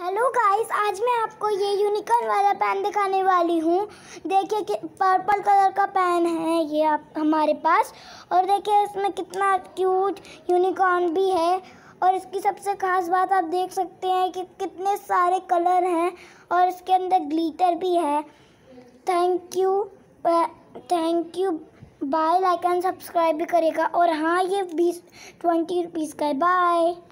hello guys आज मैं आपको ये यूनिकॉर्न वाला पेन दिखाने वाली हूँ देखिए कि पर्पल कलर का पेन है ये आप हमारे पास और देखिए इसमें कितना क्यूट यूनिकॉर्न भी है और इसकी सबसे ख़ास बात आप देख सकते हैं कि कितने सारे कलर हैं और इसके अंदर ग्लीटर भी है thank you thank you bye like and subscribe भी करेगा और हाँ ये बीस ट्वेंटी रुपीज़ का है बाय